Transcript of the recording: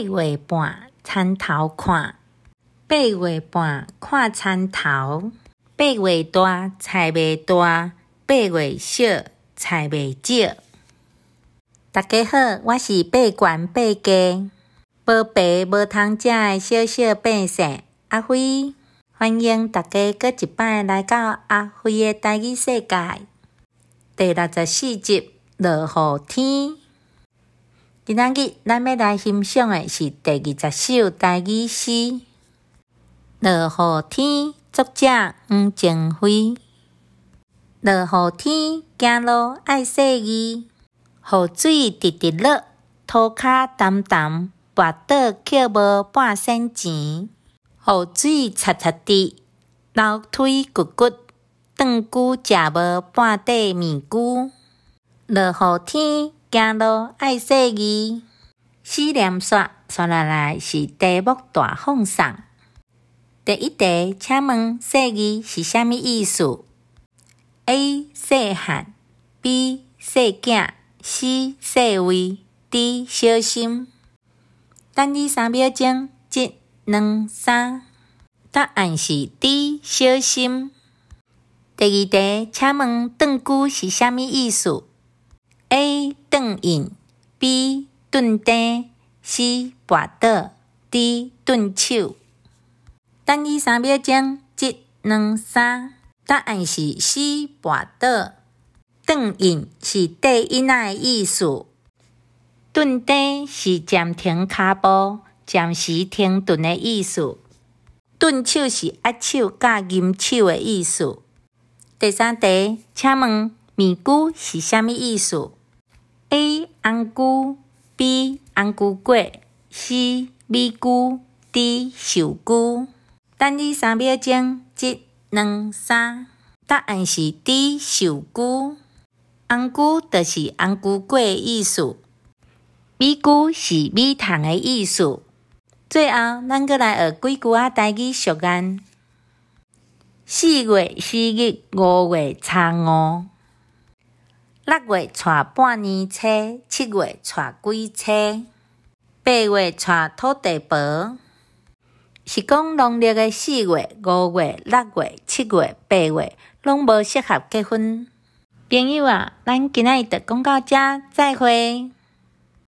八月半，参头看；八月半，看参头。八月大菜未大，八月小菜未少。大家好，我是八关八家，无白无汤食诶，小小百姓阿辉。欢迎大家搁一摆来到阿辉诶呆语世界，第六十四集：落雨天。今日，咱要来欣赏的是第二十首单语诗《落雨天》，作者黄静辉。落雨天，行路爱细雨，雨水滴滴落，涂骹澹澹，跋倒捡无半仙钱。雨水擦擦滴，楼梯骨骨，长久食无半块面筋。落雨天。行路爱细意。四连刷刷下来是题目大放送。第一题，请问“细语”是啥物意思？A. 小孩 B. 小囝 C. 小微 D. 小心。等你三秒钟，一、两、三。答案是 D. 小心。第二题，请问“断句”是啥物意思？顿硬、B 顿底、C 拔倒、D 顿手。等于三秒钟，一、二、三。答案是 C 拔倒。顿硬是第一耐的意思，顿底是暂停脚步、暂时停顿的意思，顿手是压手甲银手的意思。第三题，请问米姑是啥物意思？A 红菇，B 红菇粿，C 米菇，D 秀菇。等你三秒钟，一、两、三。答案是 D 秀菇。红菇就是红菇粿的意思，米菇是米糖的意思。最后，咱阁来学几句啊代具熟言。四月四日，五月初五。六月娶半年车，七月娶几车，八月娶土地婆。是讲农历的四月、五月、六月、七月、八月，拢无适合结婚。朋友啊，咱今仔日讲到遮，再会。